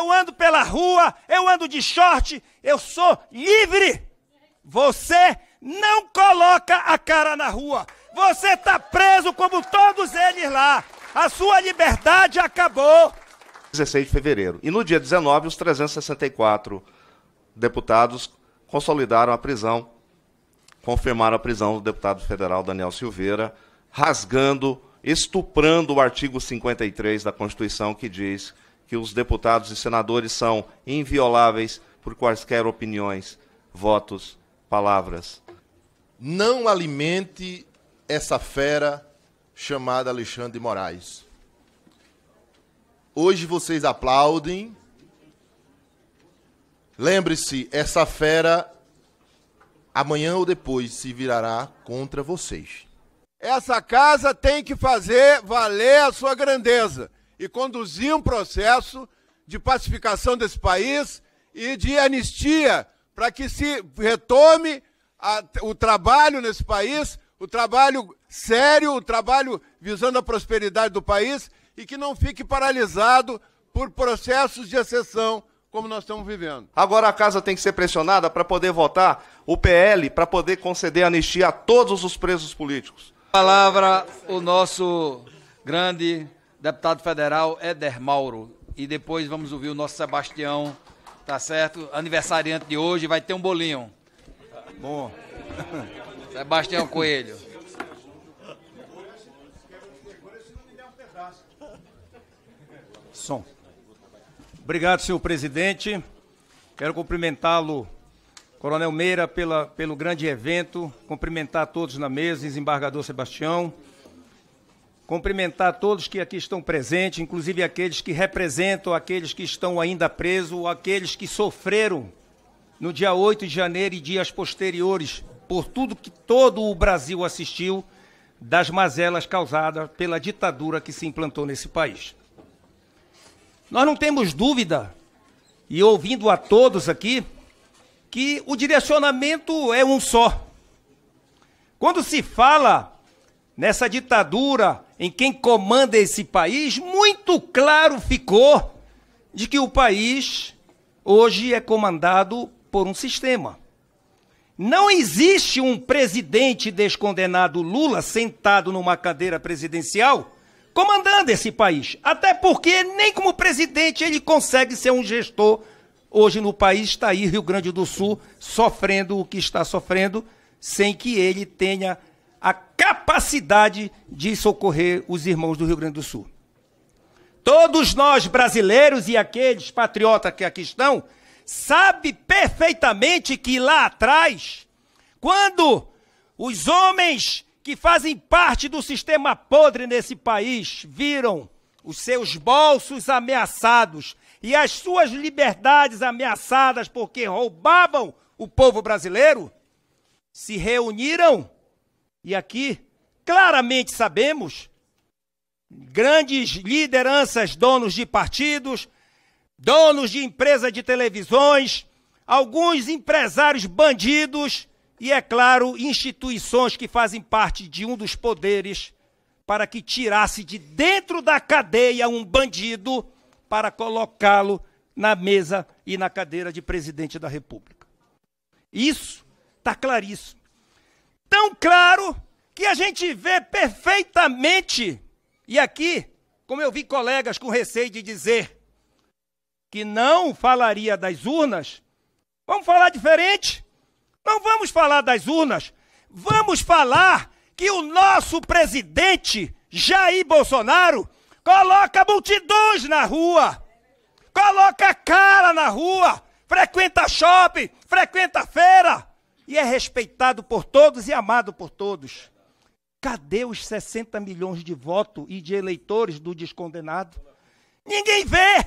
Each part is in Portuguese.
eu ando pela rua, eu ando de short, eu sou livre. Você não coloca a cara na rua. Você está preso como todos eles lá. A sua liberdade acabou. 16 de fevereiro. E no dia 19, os 364 deputados consolidaram a prisão, confirmaram a prisão do deputado federal Daniel Silveira, rasgando, estuprando o artigo 53 da Constituição que diz que os deputados e senadores são invioláveis por quaisquer opiniões, votos, palavras. Não alimente essa fera chamada Alexandre de Moraes. Hoje vocês aplaudem. Lembre-se, essa fera amanhã ou depois se virará contra vocês. Essa casa tem que fazer valer a sua grandeza e conduzir um processo de pacificação desse país e de anistia para que se retome a, o trabalho nesse país, o trabalho sério, o trabalho visando a prosperidade do país e que não fique paralisado por processos de exceção como nós estamos vivendo. Agora a casa tem que ser pressionada para poder votar o PL para poder conceder anistia a todos os presos políticos. Palavra o nosso grande deputado federal Éder Mauro. E depois vamos ouvir o nosso Sebastião, tá certo? Aniversariante de hoje, vai ter um bolinho. Bom. Sebastião Coelho. Som. Obrigado, senhor presidente. Quero cumprimentá-lo, Coronel Meira, pela, pelo grande evento, cumprimentar todos na mesa, desembargador Sebastião cumprimentar todos que aqui estão presentes, inclusive aqueles que representam aqueles que estão ainda presos, aqueles que sofreram no dia 8 de janeiro e dias posteriores por tudo que todo o Brasil assistiu das mazelas causadas pela ditadura que se implantou nesse país. Nós não temos dúvida, e ouvindo a todos aqui, que o direcionamento é um só. Quando se fala nessa ditadura em quem comanda esse país, muito claro ficou de que o país hoje é comandado por um sistema. Não existe um presidente descondenado Lula sentado numa cadeira presidencial comandando esse país. Até porque nem como presidente ele consegue ser um gestor. Hoje no país está aí Rio Grande do Sul sofrendo o que está sofrendo, sem que ele tenha capacidade de socorrer os irmãos do Rio Grande do Sul. Todos nós brasileiros e aqueles patriotas que aqui estão, sabe perfeitamente que lá atrás, quando os homens que fazem parte do sistema podre nesse país viram os seus bolsos ameaçados e as suas liberdades ameaçadas porque roubavam o povo brasileiro, se reuniram e aqui, claramente sabemos, grandes lideranças, donos de partidos, donos de empresas de televisões, alguns empresários bandidos e, é claro, instituições que fazem parte de um dos poderes para que tirasse de dentro da cadeia um bandido para colocá-lo na mesa e na cadeira de presidente da República. Isso está claríssimo tão claro que a gente vê perfeitamente. E aqui, como eu vi colegas com receio de dizer que não falaria das urnas, vamos falar diferente. Não vamos falar das urnas, vamos falar que o nosso presidente Jair Bolsonaro coloca multidões na rua, coloca cara na rua, frequenta shopping, frequenta feira e é respeitado por todos e amado por todos. Cadê os 60 milhões de votos e de eleitores do descondenado? Ninguém vê!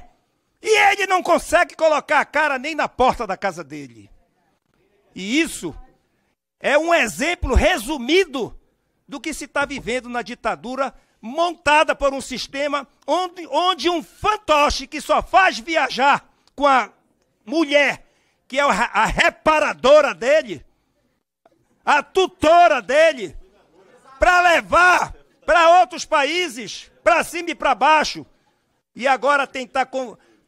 E ele não consegue colocar a cara nem na porta da casa dele. E isso é um exemplo resumido do que se está vivendo na ditadura montada por um sistema onde, onde um fantoche que só faz viajar com a mulher, que é a reparadora dele, a tutora dele, para levar para outros países, para cima e para baixo. E agora tentar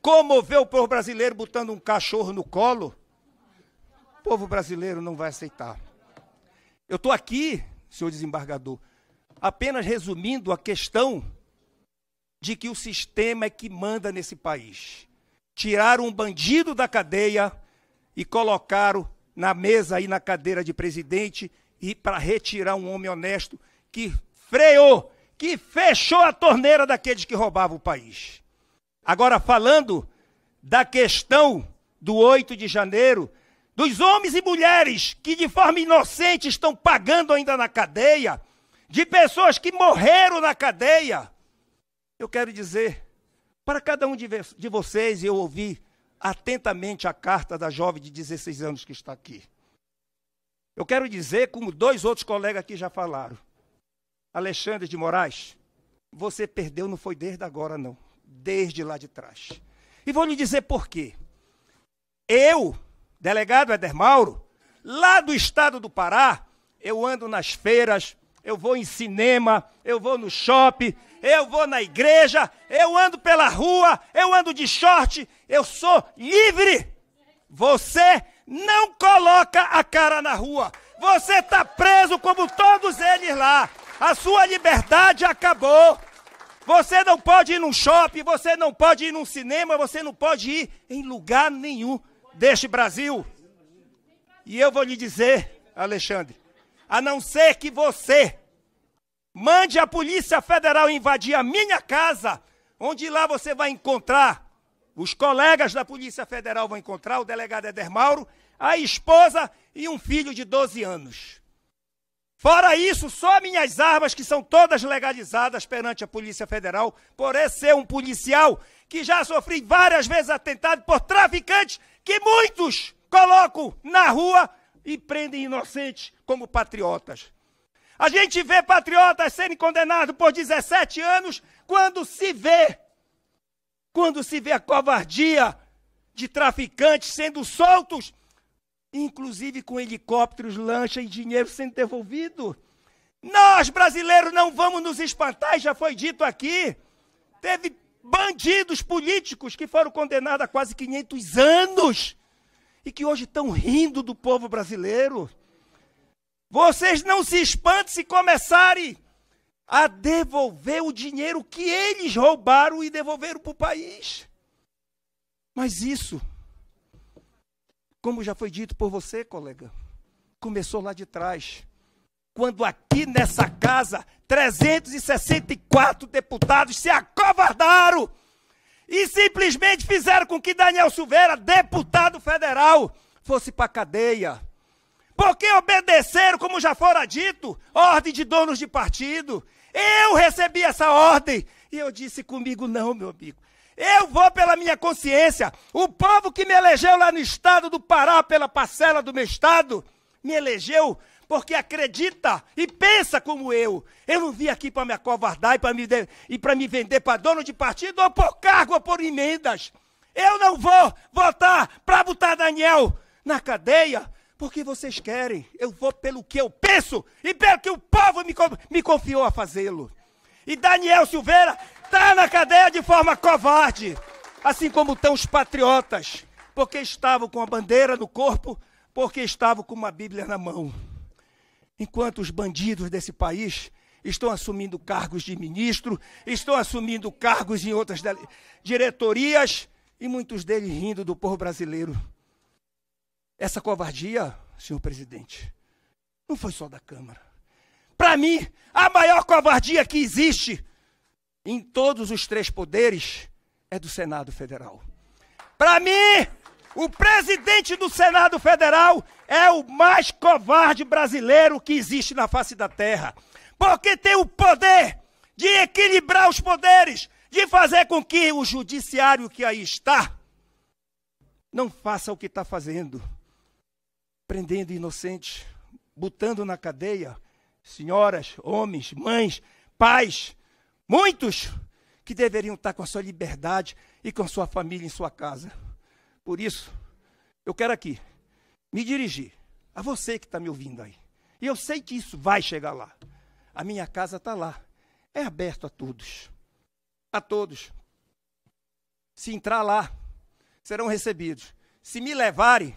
comover o povo brasileiro botando um cachorro no colo. O povo brasileiro não vai aceitar. Eu estou aqui, senhor desembargador, apenas resumindo a questão de que o sistema é que manda nesse país. Tiraram um bandido da cadeia e colocaram na mesa e na cadeira de presidente e para retirar um homem honesto que freou, que fechou a torneira daqueles que roubavam o país. Agora, falando da questão do 8 de janeiro, dos homens e mulheres que de forma inocente estão pagando ainda na cadeia, de pessoas que morreram na cadeia, eu quero dizer para cada um de vocês, eu ouvi atentamente a carta da jovem de 16 anos que está aqui. Eu quero dizer, como dois outros colegas aqui já falaram, Alexandre de Moraes, você perdeu não foi desde agora, não, desde lá de trás. E vou lhe dizer por quê. Eu, delegado Eder Mauro, lá do estado do Pará, eu ando nas feiras, eu vou em cinema, eu vou no shopping, eu vou na igreja, eu ando pela rua, eu ando de short, eu sou livre. Você não coloca a cara na rua. Você está preso como todos eles lá. A sua liberdade acabou. Você não pode ir num shopping, você não pode ir num cinema, você não pode ir em lugar nenhum deste Brasil. E eu vou lhe dizer, Alexandre, a não ser que você Mande a Polícia Federal invadir a minha casa, onde lá você vai encontrar, os colegas da Polícia Federal vão encontrar, o delegado Eder Mauro, a esposa e um filho de 12 anos. Fora isso, só minhas armas, que são todas legalizadas perante a Polícia Federal, por ser um policial que já sofri várias vezes atentado por traficantes que muitos colocam na rua e prendem inocentes como patriotas. A gente vê patriotas serem condenados por 17 anos quando se vê, quando se vê a covardia de traficantes sendo soltos, inclusive com helicópteros, lancha e dinheiro sendo devolvido. Nós, brasileiros, não vamos nos espantar, já foi dito aqui. Teve bandidos políticos que foram condenados a quase 500 anos e que hoje estão rindo do povo brasileiro. Vocês não se espantem se começarem a devolver o dinheiro que eles roubaram e devolveram para o país. Mas isso, como já foi dito por você, colega, começou lá de trás. Quando aqui nessa casa, 364 deputados se acovardaram e simplesmente fizeram com que Daniel Silveira, deputado federal, fosse para a cadeia porque obedeceram, como já fora dito, ordem de donos de partido. Eu recebi essa ordem. E eu disse comigo, não, meu amigo. Eu vou pela minha consciência. O povo que me elegeu lá no estado do Pará, pela parcela do meu estado, me elegeu porque acredita e pensa como eu. Eu não vim aqui para me acovardar e para me, me vender para dono de partido ou por cargo ou por emendas. Eu não vou votar para botar Daniel na cadeia porque vocês querem, eu vou pelo que eu penso e pelo que o povo me, me confiou a fazê-lo. E Daniel Silveira está na cadeia de forma covarde, assim como estão os patriotas, porque estavam com a bandeira no corpo, porque estavam com uma Bíblia na mão. Enquanto os bandidos desse país estão assumindo cargos de ministro, estão assumindo cargos em outras diretorias, e muitos deles rindo do povo brasileiro. Essa covardia, senhor presidente, não foi só da Câmara. Para mim, a maior covardia que existe em todos os três poderes é do Senado Federal. Para mim, o presidente do Senado Federal é o mais covarde brasileiro que existe na face da terra. Porque tem o poder de equilibrar os poderes, de fazer com que o judiciário que aí está não faça o que está fazendo prendendo inocentes, botando na cadeia senhoras, homens, mães, pais, muitos que deveriam estar com a sua liberdade e com a sua família em sua casa. Por isso, eu quero aqui me dirigir a você que está me ouvindo aí. E eu sei que isso vai chegar lá. A minha casa está lá. É aberto a todos. A todos. Se entrar lá, serão recebidos. Se me levarem,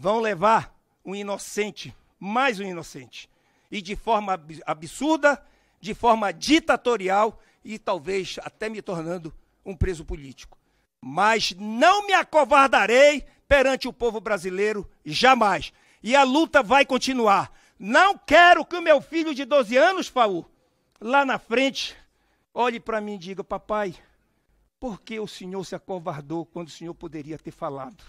vão levar um inocente, mais um inocente, e de forma absurda, de forma ditatorial e talvez até me tornando um preso político. Mas não me acovardarei perante o povo brasileiro jamais. E a luta vai continuar. Não quero que o meu filho de 12 anos, Faú, lá na frente, olhe para mim e diga: Papai, por que o senhor se acovardou quando o senhor poderia ter falado?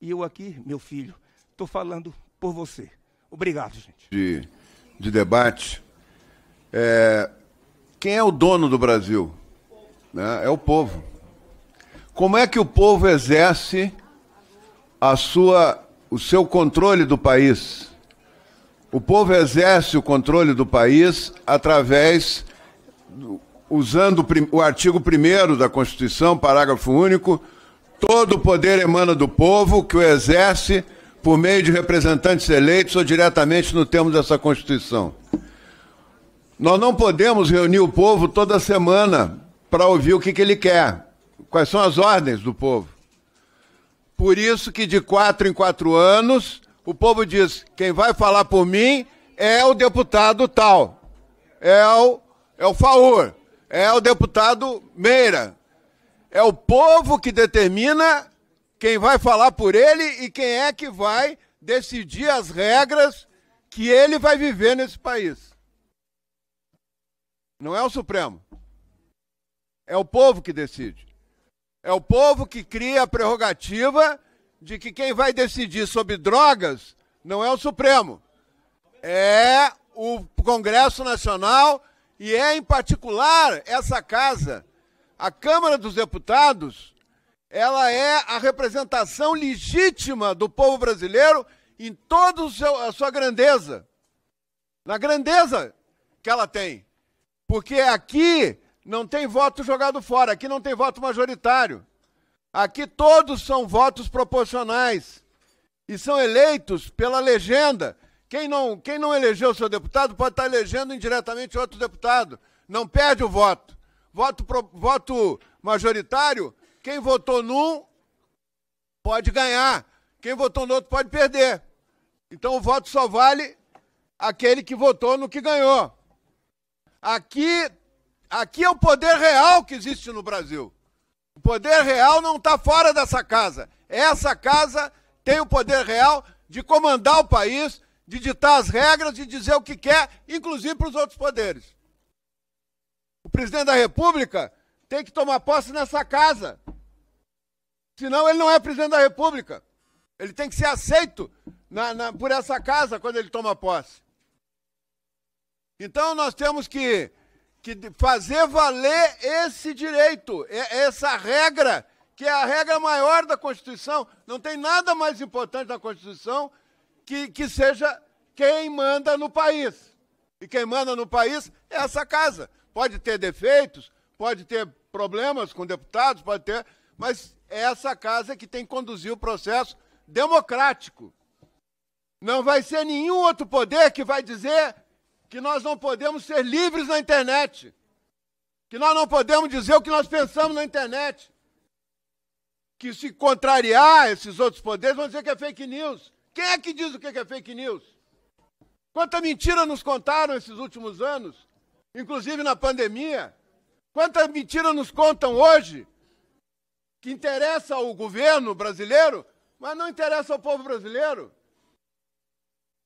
E eu aqui, meu filho, Estou falando por você. Obrigado, gente. De, de debate. É, quem é o dono do Brasil? Né? É o povo. Como é que o povo exerce a sua, o seu controle do país? O povo exerce o controle do país através, usando o artigo 1 da Constituição, parágrafo único, todo o poder emana do povo que o exerce por meio de representantes eleitos ou diretamente no termo dessa Constituição. Nós não podemos reunir o povo toda semana para ouvir o que, que ele quer, quais são as ordens do povo. Por isso que de quatro em quatro anos o povo diz: quem vai falar por mim é o deputado tal, é o, é o Faur, é o deputado Meira. É o povo que determina quem vai falar por ele e quem é que vai decidir as regras que ele vai viver nesse país. Não é o Supremo. É o povo que decide. É o povo que cria a prerrogativa de que quem vai decidir sobre drogas não é o Supremo. É o Congresso Nacional e é, em particular, essa casa. A Câmara dos Deputados ela é a representação legítima do povo brasileiro em toda a sua grandeza. Na grandeza que ela tem. Porque aqui não tem voto jogado fora, aqui não tem voto majoritário. Aqui todos são votos proporcionais e são eleitos pela legenda. Quem não, quem não elegeu seu deputado pode estar elegendo indiretamente outro deputado. Não perde o voto. Voto, pro, voto majoritário quem votou num pode ganhar. Quem votou no outro pode perder. Então o voto só vale aquele que votou no que ganhou. Aqui, aqui é o poder real que existe no Brasil. O poder real não está fora dessa casa. Essa casa tem o poder real de comandar o país, de ditar as regras, de dizer o que quer, inclusive para os outros poderes. O presidente da República tem que tomar posse nessa casa. Senão ele não é presidente da República. Ele tem que ser aceito na, na, por essa casa quando ele toma posse. Então nós temos que, que fazer valer esse direito, essa regra, que é a regra maior da Constituição. Não tem nada mais importante na Constituição que, que seja quem manda no país. E quem manda no país é essa casa. Pode ter defeitos, pode ter problemas com deputados, pode ter. Mas é essa casa que tem que conduzir o processo democrático. Não vai ser nenhum outro poder que vai dizer que nós não podemos ser livres na internet, que nós não podemos dizer o que nós pensamos na internet, que se contrariar esses outros poderes vão dizer que é fake news. Quem é que diz o que é fake news? Quanta mentira nos contaram esses últimos anos, inclusive na pandemia. Quanta mentira nos contam hoje que interessa ao governo brasileiro, mas não interessa ao povo brasileiro.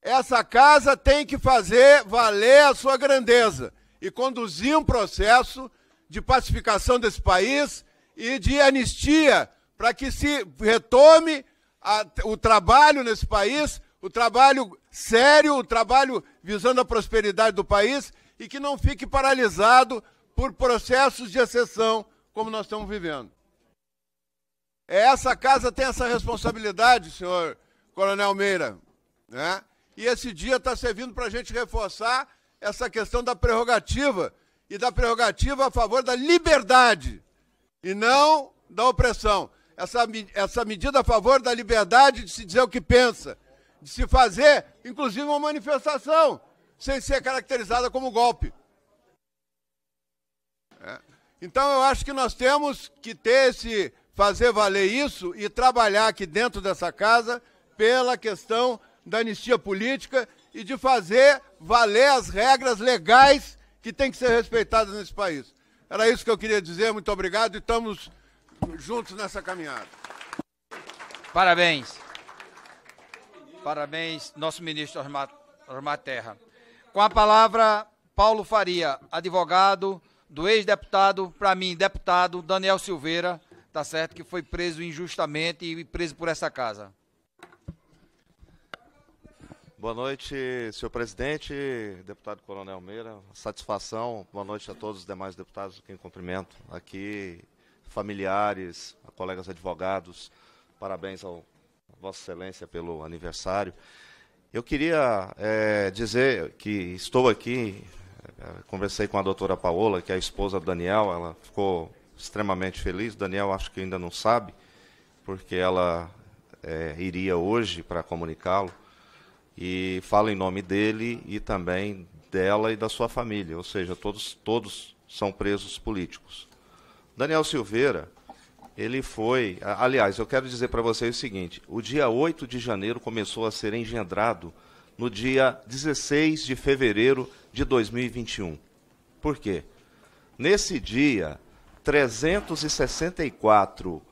Essa casa tem que fazer valer a sua grandeza e conduzir um processo de pacificação desse país e de anistia para que se retome a, o trabalho nesse país, o trabalho sério, o trabalho visando a prosperidade do país e que não fique paralisado por processos de exceção como nós estamos vivendo. É, essa casa tem essa responsabilidade, senhor Coronel Meira. Né? E esse dia está servindo para a gente reforçar essa questão da prerrogativa e da prerrogativa a favor da liberdade e não da opressão. Essa, essa medida a favor da liberdade de se dizer o que pensa, de se fazer, inclusive, uma manifestação, sem ser caracterizada como golpe. É. Então, eu acho que nós temos que ter esse fazer valer isso e trabalhar aqui dentro dessa casa pela questão da anistia política e de fazer valer as regras legais que têm que ser respeitadas nesse país. Era isso que eu queria dizer, muito obrigado e estamos juntos nessa caminhada. Parabéns. Parabéns, nosso ministro Armaterra Terra. Com a palavra, Paulo Faria, advogado do ex-deputado, para mim, deputado Daniel Silveira tá certo, que foi preso injustamente e preso por essa casa. Boa noite, senhor presidente, deputado Coronel Meira. Satisfação. Boa noite a todos os demais deputados que cumprimento aqui, familiares, a colegas advogados. Parabéns ao Vossa Excelência pelo aniversário. Eu queria é, dizer que estou aqui, eh, conversei com a doutora Paola, que é a esposa do Daniel, ela ficou extremamente feliz. Daniel acho que ainda não sabe, porque ela é, iria hoje para comunicá-lo. E fala em nome dele e também dela e da sua família, ou seja, todos, todos são presos políticos. Daniel Silveira, ele foi. Aliás, eu quero dizer para vocês o seguinte: o dia 8 de janeiro começou a ser engendrado no dia 16 de fevereiro de 2021. Por quê? Nesse dia, 364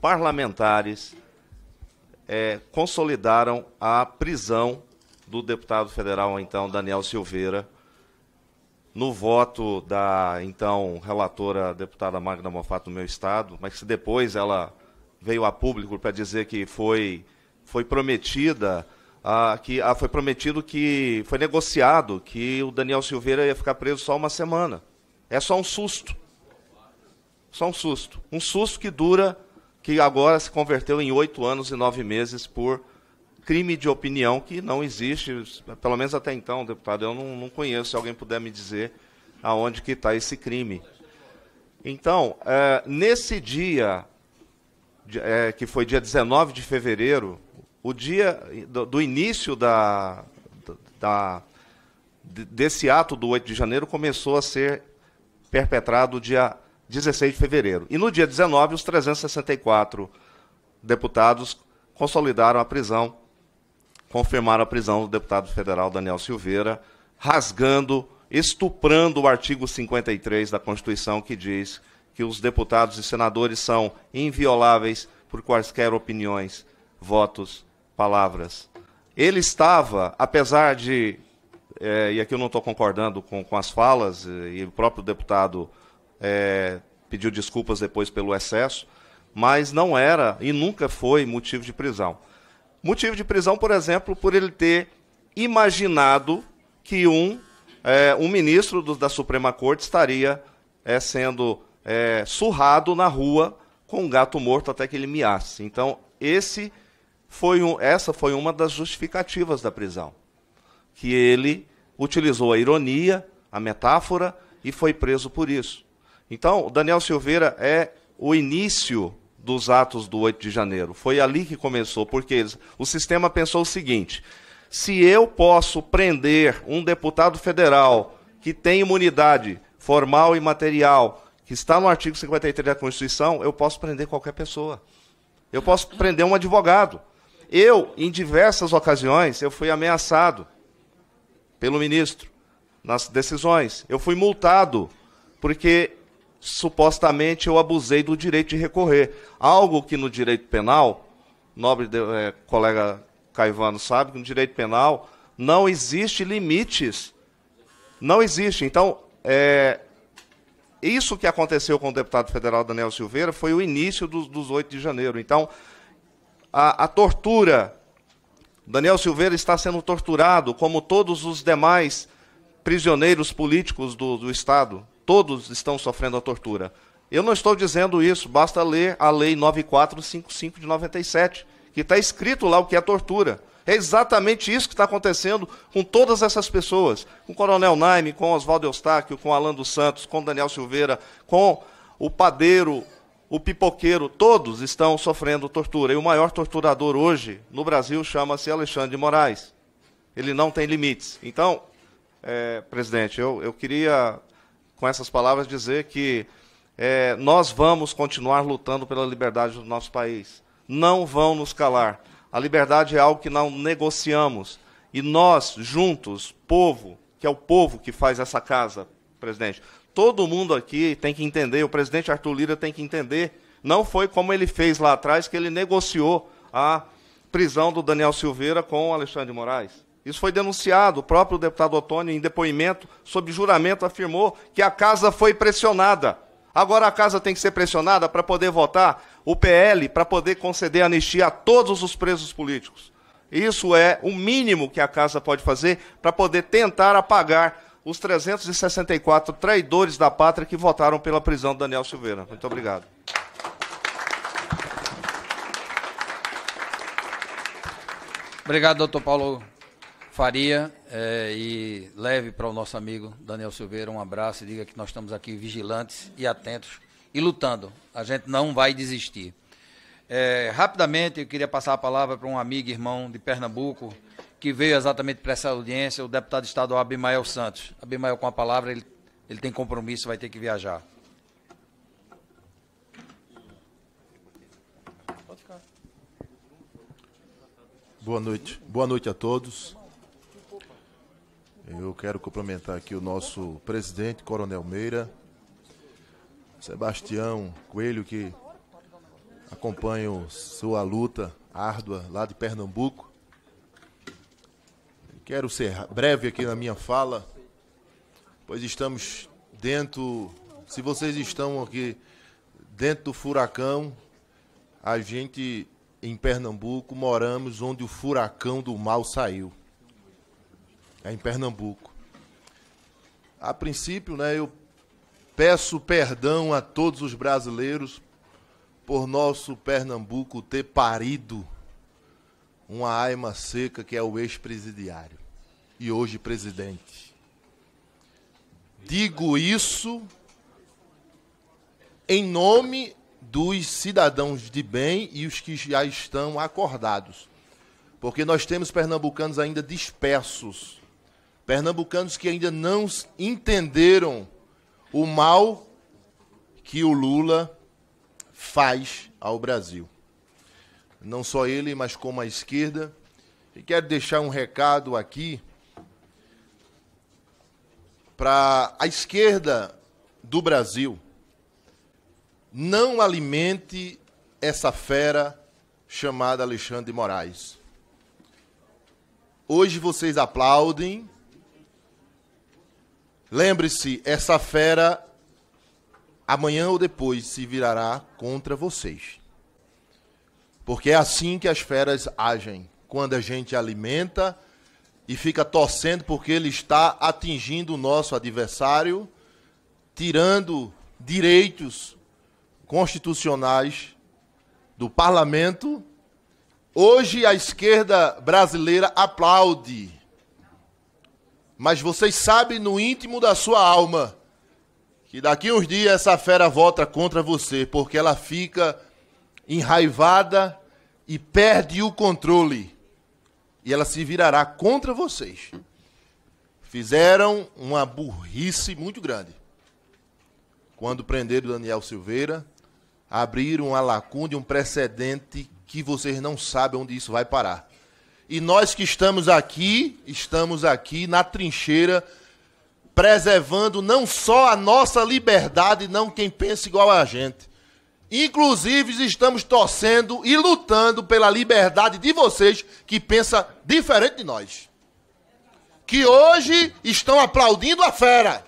parlamentares é, consolidaram a prisão do deputado federal, então, Daniel Silveira, no voto da então relatora deputada Magna Mofato do meu estado, mas que depois ela veio a público para dizer que foi, foi prometida. Ah, que ah, foi prometido que foi negociado que o Daniel Silveira ia ficar preso só uma semana. É só um susto. Só um susto. Um susto que dura, que agora se converteu em oito anos e nove meses por crime de opinião que não existe, pelo menos até então, deputado, eu não, não conheço, se alguém puder me dizer aonde que está esse crime. Então, é, nesse dia, é, que foi dia 19 de fevereiro, o dia do, do início da, da, desse ato do 8 de janeiro começou a ser perpetrado dia 16 de fevereiro. E no dia 19, os 364 deputados consolidaram a prisão, confirmaram a prisão do deputado federal Daniel Silveira, rasgando, estuprando o artigo 53 da Constituição, que diz que os deputados e senadores são invioláveis por quaisquer opiniões, votos, palavras. Ele estava, apesar de, é, e aqui eu não estou concordando com, com as falas, eh, e o próprio deputado é, pediu desculpas depois pelo excesso, mas não era e nunca foi motivo de prisão. Motivo de prisão, por exemplo, por ele ter imaginado que um, é, um ministro do, da Suprema Corte estaria é, sendo é, surrado na rua com um gato morto até que ele miasse. Então, esse foi um, essa foi uma das justificativas da prisão, que ele utilizou a ironia, a metáfora e foi preso por isso. Então, Daniel Silveira é o início dos atos do 8 de janeiro. Foi ali que começou, porque eles, o sistema pensou o seguinte: se eu posso prender um deputado federal que tem imunidade formal e material, que está no artigo 53 da Constituição, eu posso prender qualquer pessoa. Eu posso prender um advogado. Eu, em diversas ocasiões, eu fui ameaçado pelo ministro nas decisões. Eu fui multado porque supostamente eu abusei do direito de recorrer. Algo que no direito penal, nobre de, é, colega Caivano sabe, que no direito penal não existe limites. Não existe. Então, é, isso que aconteceu com o deputado federal Daniel Silveira foi o início dos, dos 8 de janeiro. Então, a, a tortura. Daniel Silveira está sendo torturado, como todos os demais prisioneiros políticos do, do Estado Todos estão sofrendo a tortura. Eu não estou dizendo isso, basta ler a Lei 9455 de 97, que está escrito lá o que é tortura. É exatamente isso que está acontecendo com todas essas pessoas, com o Coronel Naime, com Oswaldo Eustáquio, com Alan dos Santos, com Daniel Silveira, com o padeiro, o pipoqueiro, todos estão sofrendo tortura. E o maior torturador hoje no Brasil chama-se Alexandre de Moraes. Ele não tem limites. Então, é, presidente, eu, eu queria com essas palavras, dizer que é, nós vamos continuar lutando pela liberdade do nosso país. Não vão nos calar. A liberdade é algo que não negociamos. E nós, juntos, povo, que é o povo que faz essa casa, presidente, todo mundo aqui tem que entender, o presidente Arthur Lira tem que entender. Não foi como ele fez lá atrás, que ele negociou a prisão do Daniel Silveira com o Alexandre de Moraes. Isso foi denunciado. O próprio deputado Otônio, em depoimento, sob juramento, afirmou que a casa foi pressionada. Agora a casa tem que ser pressionada para poder votar o PL, para poder conceder anistia a todos os presos políticos. Isso é o mínimo que a casa pode fazer para poder tentar apagar os 364 traidores da pátria que votaram pela prisão de Daniel Silveira. Muito obrigado. Obrigado, doutor Paulo Faria é, e leve para o nosso amigo Daniel Silveira um abraço e diga que nós estamos aqui vigilantes e atentos e lutando. A gente não vai desistir. É, rapidamente, eu queria passar a palavra para um amigo irmão de Pernambuco que veio exatamente para essa audiência, o deputado estadual Abimael Santos. Abimael, com a palavra, ele, ele tem compromisso, vai ter que viajar. Boa noite. Boa noite a todos. Eu quero cumprimentar aqui o nosso presidente, Coronel Meira, Sebastião Coelho, que acompanha sua luta árdua lá de Pernambuco. Quero ser breve aqui na minha fala, pois estamos dentro. Se vocês estão aqui dentro do furacão, a gente em Pernambuco moramos onde o furacão do mal saiu é em Pernambuco. A princípio, né, eu peço perdão a todos os brasileiros por nosso Pernambuco ter parido uma aima seca que é o ex-presidiário e hoje presidente. Digo isso em nome dos cidadãos de bem e os que já estão acordados. Porque nós temos pernambucanos ainda dispersos Pernambucanos que ainda não entenderam o mal que o Lula faz ao Brasil. Não só ele, mas como a esquerda. E quero deixar um recado aqui para a esquerda do Brasil. Não alimente essa fera chamada Alexandre de Moraes. Hoje vocês aplaudem Lembre-se, essa fera amanhã ou depois se virará contra vocês. Porque é assim que as feras agem. Quando a gente alimenta e fica torcendo porque ele está atingindo o nosso adversário, tirando direitos constitucionais do parlamento, hoje a esquerda brasileira aplaude mas vocês sabem no íntimo da sua alma que daqui uns dias essa fera volta contra você, porque ela fica enraivada e perde o controle. E ela se virará contra vocês. Fizeram uma burrice muito grande. Quando prenderam Daniel Silveira, abriram a lacuna de um precedente que vocês não sabem onde isso vai parar. E nós que estamos aqui, estamos aqui na trincheira, preservando não só a nossa liberdade, não quem pensa igual a gente. Inclusive, estamos torcendo e lutando pela liberdade de vocês que pensa diferente de nós. Que hoje estão aplaudindo a fera.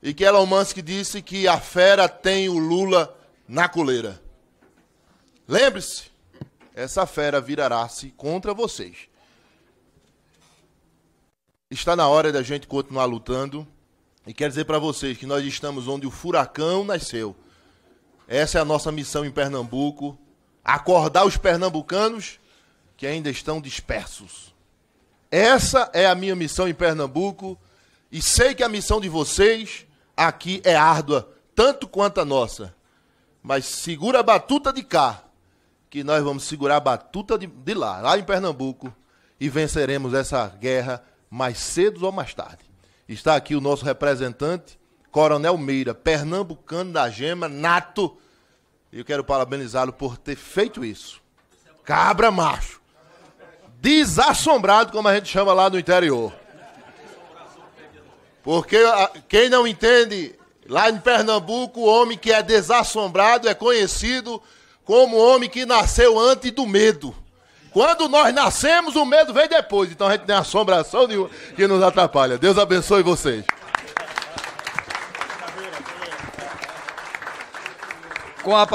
E que Elon Musk disse que a fera tem o Lula na coleira. Lembre-se, essa fera virará-se contra vocês. Está na hora da gente continuar lutando. E quero dizer para vocês que nós estamos onde o furacão nasceu. Essa é a nossa missão em Pernambuco. Acordar os pernambucanos que ainda estão dispersos. Essa é a minha missão em Pernambuco. E sei que a missão de vocês aqui é árdua, tanto quanto a nossa. Mas segura a batuta de cá que nós vamos segurar a batuta de, de lá, lá em Pernambuco, e venceremos essa guerra mais cedo ou mais tarde. Está aqui o nosso representante, Coronel Meira, pernambucano da gema, nato. E eu quero parabenizá-lo por ter feito isso. Cabra macho. Desassombrado, como a gente chama lá no interior. Porque ah, quem não entende, lá em Pernambuco, o homem que é desassombrado é conhecido como homem que nasceu antes do medo. Quando nós nascemos, o medo vem depois. Então a gente tem assombração nenhuma que nos atrapalha. Deus abençoe vocês. Com a